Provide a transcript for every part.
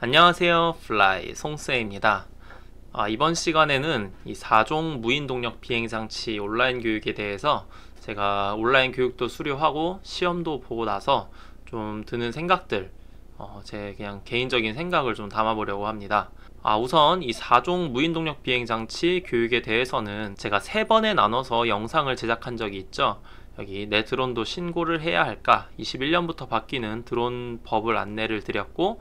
안녕하세요 플라이 송쌤입니다 아, 이번 시간에는 이 4종 무인동력 비행장치 온라인 교육에 대해서 제가 온라인 교육도 수료하고 시험도 보고 나서 좀 드는 생각들 어, 제 그냥 개인적인 생각을 좀 담아보려고 합니다 아, 우선 이 4종 무인동력 비행장치 교육에 대해서는 제가 3번에 나눠서 영상을 제작한 적이 있죠 여기 내 드론도 신고를 해야 할까 21년부터 바뀌는 드론 법을 안내를 드렸고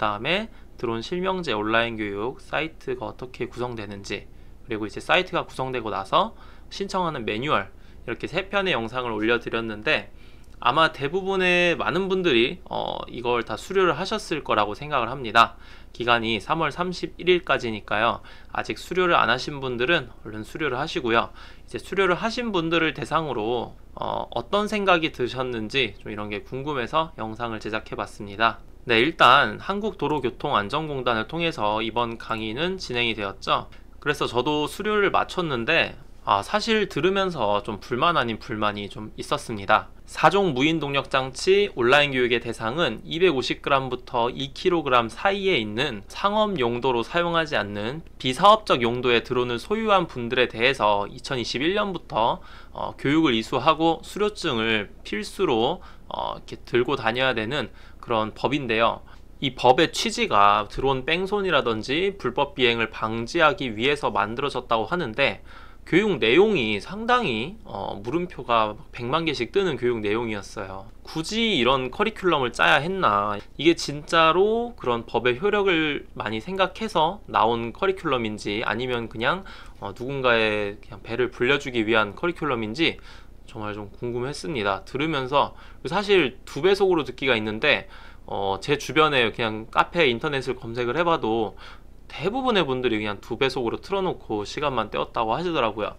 다음에 드론 실명제 온라인 교육 사이트가 어떻게 구성되는지 그리고 이제 사이트가 구성되고 나서 신청하는 매뉴얼 이렇게 세 편의 영상을 올려드렸는데 아마 대부분의 많은 분들이 어, 이걸 다 수료를 하셨을 거라고 생각을 합니다. 기간이 3월 31일까지니까요. 아직 수료를 안 하신 분들은 얼른 수료를 하시고요. 이제 수료를 하신 분들을 대상으로 어, 어떤 생각이 드셨는지 좀 이런 게 궁금해서 영상을 제작해 봤습니다. 네, 일단 한국도로교통안전공단을 통해서 이번 강의는 진행이 되었죠. 그래서 저도 수료를 마쳤는데 아, 사실 들으면서 좀 불만 아닌 불만이 좀 있었습니다. 4종 무인 동력 장치 온라인 교육의 대상은 250g부터 2kg 사이에 있는 상업 용도로 사용하지 않는 비사업적 용도의 드론을 소유한 분들에 대해서 2021년부터 어, 교육을 이수하고 수료증을 필수로 어, 이렇게 들고 다녀야 되는 그런 법인데요. 이 법의 취지가 드론 뺑소니라든지 불법 비행을 방지하기 위해서 만들어졌다고 하는데 교육 내용이 상당히 어, 물음표가 100만 개씩 뜨는 교육 내용이었어요. 굳이 이런 커리큘럼을 짜야 했나. 이게 진짜로 그런 법의 효력을 많이 생각해서 나온 커리큘럼인지 아니면 그냥 어, 누군가의 그냥 배를 불려주기 위한 커리큘럼인지 정말 좀 궁금했습니다. 들으면서 사실 두 배속으로 듣기가 있는데 어, 제 주변에 그냥 카페 인터넷을 검색을 해봐도 대부분의 분들이 그냥 두 배속으로 틀어놓고 시간만 때웠다고 하시더라고요.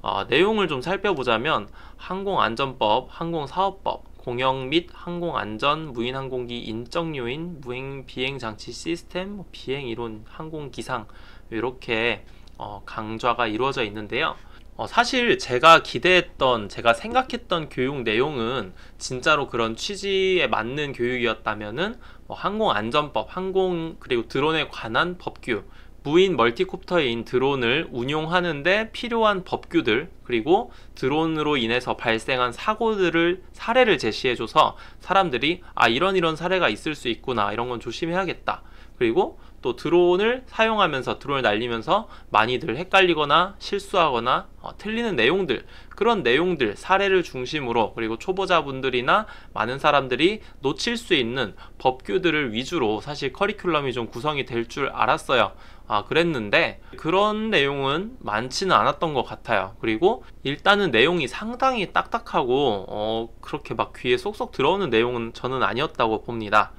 어, 내용을 좀 살펴보자면 항공안전법, 항공사업법, 공영 및 항공안전, 무인항공기 인적요인, 무행비행장치 시스템, 비행이론, 항공기상 이렇게 어, 강좌가 이루어져 있는데요. 어, 사실 제가 기대했던, 제가 생각했던 교육 내용은 진짜로 그런 취지에 맞는 교육이었다면은 뭐 항공안전법, 항공 그리고 드론에 관한 법규, 무인 멀티콥터인 드론을 운용하는데 필요한 법규들 그리고 드론으로 인해서 발생한 사고들을 사례를 제시해줘서 사람들이 아 이런 이런 사례가 있을 수 있구나 이런 건 조심해야겠다 그리고 또 드론을 사용하면서 드론을 날리면서 많이들 헷갈리거나 실수하거나 어, 틀리는 내용들 그런 내용들 사례를 중심으로 그리고 초보자분들이나 많은 사람들이 놓칠 수 있는 법규들을 위주로 사실 커리큘럼이 좀 구성이 될 줄 알았어요 아 그랬는데 그런 내용은 많지는 않았던 것 같아요 그리고 일단은 내용이 상당히 딱딱하고 어, 그렇게 막 귀에 쏙쏙 들어오는 내용은 저는 아니었다고 봅니다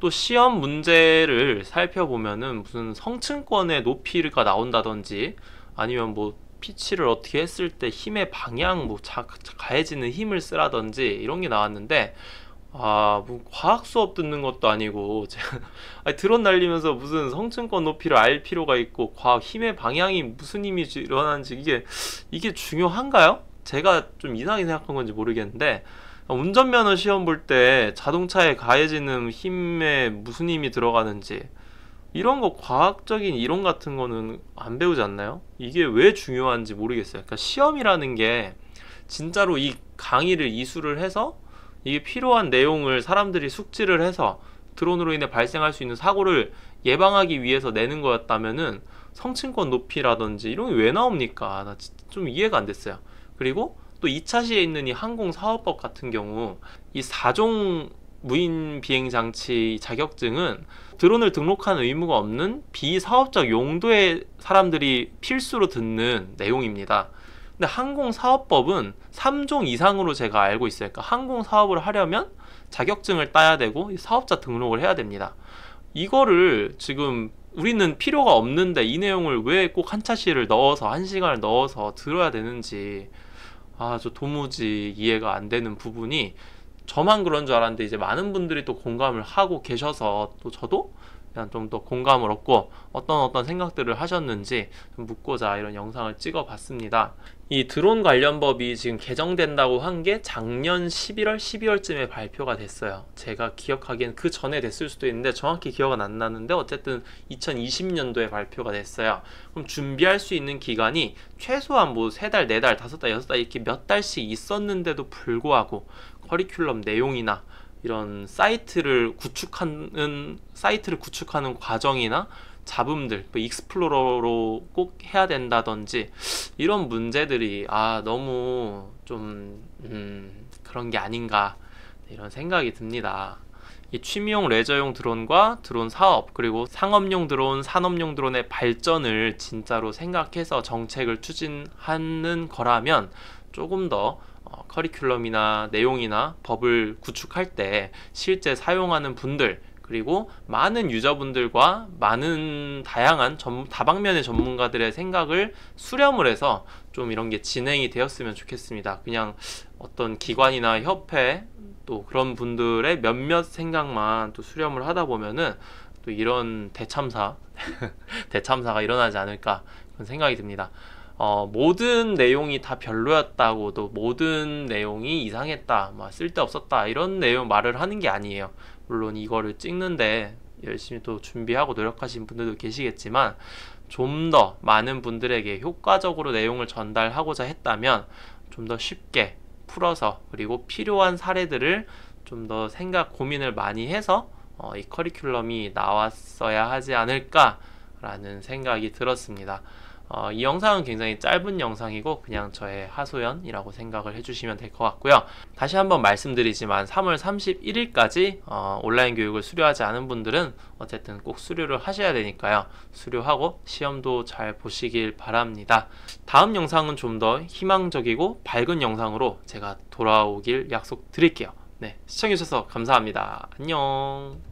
또 시험 문제를 살펴보면은 무슨 성층권의 높이가 나온다든지 아니면 뭐 피치를 어떻게 했을 때 힘의 방향 뭐 자, 가해지는 힘을 쓰라든지 이런 게 나왔는데 아, 뭐 과학 수업 듣는 것도 아니고 제가 드론 날리면서 무슨 성층권 높이를 알 필요가 있고 과학 힘의 방향이 무슨 힘이 일어나는지 이게 이게 중요한가요? 제가 좀 이상하게 생각한 건지 모르겠는데 어, 운전면허 시험 볼 때 자동차에 가해지는 힘에 무슨 힘이 들어가는지 이런 거 과학적인 이론 같은 거는 안 배우지 않나요? 이게 왜 중요한지 모르겠어요. 그러니까 시험이라는 게 진짜로 이 강의를 이수를 해서 이게 필요한 내용을 사람들이 숙지를 해서 드론으로 인해 발생할 수 있는 사고를 예방하기 위해서 내는 거였다면은 성층권 높이라든지 이런 게 왜 나옵니까? 나좀 이해가 안 됐어요. 그리고 또 2차 시에 있는 이 항공사업법 같은 경우 이 4종 무인 비행 장치 자격증은 드론을 등록한 의무가 없는 비사업적 용도의 사람들이 필수로 듣는 내용입니다. 근데 항공사업법은 3종 이상으로 제가 알고 있어요. 그러니까 항공사업을 하려면 자격증을 따야 되고 사업자 등록을 해야 됩니다. 이거를 지금 우리는 필요가 없는데 이 내용을 왜 꼭 한차시를 넣어서 한 시간을 넣어서 들어야 되는지 아, 저 도무지 이해가 안 되는 부분이 저만 그런 줄 알았는데 이제 많은 분들이 또 공감을 하고 계셔서 또 저도 그냥 좀 더 공감을 얻고 어떤 어떤 생각들을 하셨는지 묻고자 이런 영상을 찍어 봤습니다. 이 드론 관련 법이 지금 개정된다고 한 게 작년 11월, 12월쯤에 발표가 됐어요. 제가 기억하기엔 그 전에 됐을 수도 있는데 정확히 기억은 안 나는데 어쨌든 2020년도에 발표가 됐어요. 그럼 준비할 수 있는 기간이 최소한 뭐3 달, 4 달, 5 달, 6달 이렇게 몇 달씩 있었는데도 불구하고 커리큘럼 내용이나 이런 사이트를 구축하는 사이트를 구축하는 과정이나 잡음들, 뭐 익스플로러로 꼭 해야 된다든지 이런 문제들이 아 너무 좀 음, 그런 게 아닌가 이런 생각이 듭니다. 이 취미용 레저용 드론과 드론 사업 그리고 상업용 드론, 산업용 드론의 발전을 진짜로 생각해서 정책을 추진하는 거라면 조금 더 어, 커리큘럼이나 내용이나 법을 구축할 때 실제 사용하는 분들 그리고 많은 유저분들과 많은 다양한 전, 다방면의 전문가들의 생각을 수렴을 해서 좀 이런 게 진행이 되었으면 좋겠습니다. 그냥 어떤 기관이나 협회 또 그런 분들의 몇몇 생각만 또 수렴을 하다 보면은 또 이런 대참사 대참사가 일어나지 않을까 그런 생각이 듭니다. 어, 모든 내용이 다 별로였다고 도 모든 내용이 이상했다 막 뭐 쓸데없었다 이런 내용 말을 하는 게 아니에요 물론 이거를 찍는데 열심히 또 준비하고 노력하신 분들도 계시겠지만 좀 더 많은 분들에게 효과적으로 내용을 전달하고자 했다면 좀 더 쉽게 풀어서 그리고 필요한 사례들을 좀 더 생각 고민을 많이 해서 어, 이 커리큘럼이 나왔어야 하지 않을까라는 생각이 들었습니다. 어, 이 영상은 굉장히 짧은 영상이고 그냥 저의 하소연이라고 생각을 해주시면 될 것 같고요. 다시 한번 말씀드리지만 3월 31일까지 어, 온라인 교육을 수료하지 않은 분들은 어쨌든 꼭 수료를 하셔야 되니까요. 수료하고 시험도 잘 보시길 바랍니다. 다음 영상은 좀 더 희망적이고 밝은 영상으로 제가 돌아오길 약속드릴게요. 네, 시청해주셔서 감사합니다. 안녕.